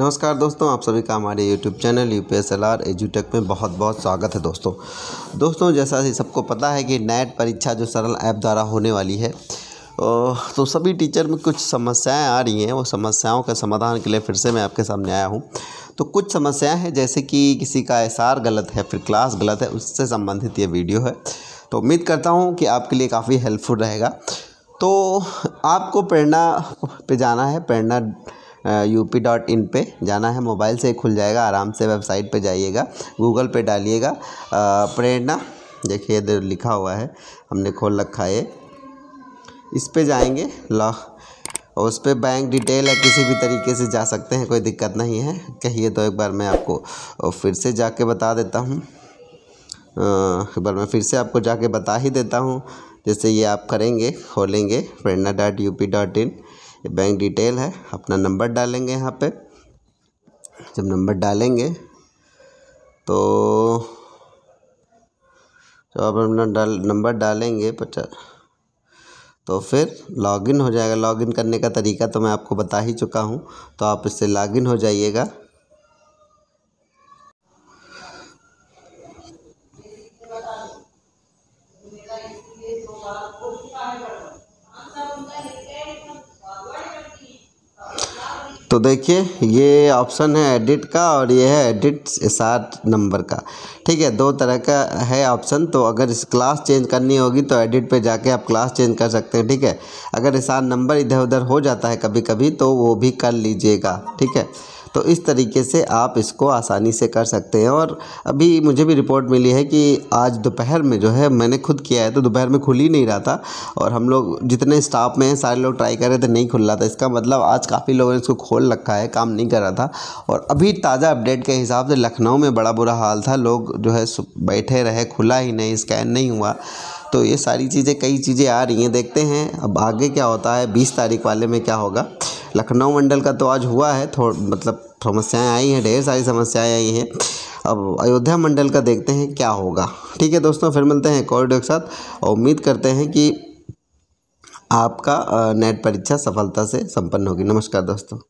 नमस्कार दोस्तों आप सभी का हमारे YouTube channel U P S L R एजुटेक में बहुत बहुत स्वागत है दोस्तों दोस्तों जैसा कि सबको पता है कि नेट परीक्षा जो सरल ऐप द्वारा होने वाली है तो सभी टीचर में कुछ समस्याएं आ रही हैं वो समस्याओं का समाधान के लिए फिर से मैं आपके सामने आया हूँ तो कुछ समस्याएं हैं जैसे कि किसी का एस गलत है फिर क्लास गलत है उससे संबंधित ये वीडियो है तो उम्मीद करता हूँ कि आपके लिए काफ़ी हेल्पफुल रहेगा तो आपको प्रेरणा पे जाना है Prerna U P dot in पर जाना है मोबाइल से खुल जाएगा आराम से वेबसाइट पर जाइएगा गूगल पे डालिएगा प्रेरणा देखिए इधर लिखा हुआ है हमने खोल रखा है इस पर जाएंगे लॉ और उस पर बैंक डिटेल है किसी भी तरीके से जा सकते हैं कोई दिक्कत नहीं है कहिए तो एक बार मैं आपको फिर से जाके बता देता हूँ एक बार मैं फिर से आपको जाके बता ही देता हूँ जैसे ये आप करेंगे खोलेंगे Prerna dot U P dot in ये बैंक डिटेल है अपना नंबर डालेंगे यहाँ पे जब नंबर डालेंगे तो जब आप अपना डाल नंबर डालेंगे पचास तो फिर लॉगिन हो जाएगा लॉगिन करने का तरीका तो मैं आपको बता ही चुका हूँ तो आप इससे लॉगिन हो जाइएगा तो देखिए ये ऑप्शन है एडिट का और ये है एडिट सात नंबर का ठीक है दो तरह का है ऑप्शन तो अगर इस क्लास चेंज करनी होगी तो एडिट पे जाके आप क्लास चेंज कर सकते हैं ठीक है अगर सात नंबर इधर उधर हो जाता है कभी कभी तो वो भी कर लीजिएगा ठीक है तो इस तरीके से आप इसको आसानी से कर सकते हैं और अभी मुझे भी रिपोर्ट मिली है कि आज दोपहर में जो है मैंने खुद किया है तो दोपहर में खुल ही नहीं रहा था और हम लोग जितने स्टाफ में हैं सारे लोग ट्राई कर रहे थे नहीं खुल रहा था इसका मतलब आज काफ़ी लोगों ने इसको खोल रखा है काम नहीं कर रहा था और अभी ताज़ा अपडेट के हिसाब से लखनऊ में बड़ा बुरा हाल था लोग जो है बैठे रहे खुला ही नहीं स्कैन नहीं हुआ तो ये सारी चीज़ें कई चीज़ें आ रही हैं देखते हैं अब आगे क्या होता है बीस तारीख वाले में क्या होगा लखनऊ मंडल का तो आज हुआ है थोड़ मतलब समस्याएं आई हैं ढेर सारी समस्याएं आई हैं अब अयोध्या मंडल का देखते हैं क्या होगा ठीक है दोस्तों फिर मिलते हैं एक के साथ और उम्मीद करते हैं कि आपका नेट परीक्षा सफलता से संपन्न होगी नमस्कार दोस्तों